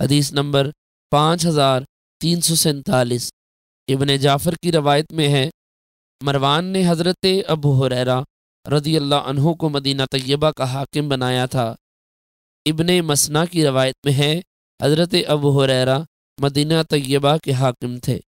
हदीस नंबर पाँच हज़ार तीन सौ सैंतालीस इबन जाफ़र की रवायत में है मरवान ने हज़रत अबू हुररा रदी अल्लाह को मदीना तय्यबा का हाकिम बनाया था इबन मसना की रवायत में है हज़रत अबू हुररा मदीना तय्यबा के हाकिम थे